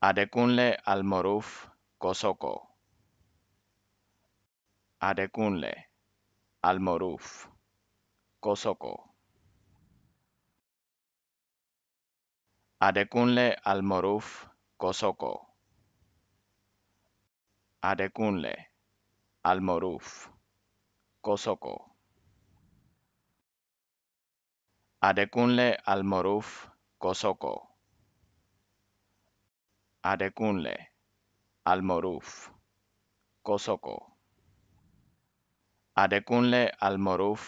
Adekunle al-Moruf Kosoko. Adekunle al-Moruf Kosoko. Adekunle al-Moruf Kosoko. Adekunle al-Moruf Kosoko. Adekunle al Kosoko. Adekunle, Al-Moruf, Adekunle Al-Moruf,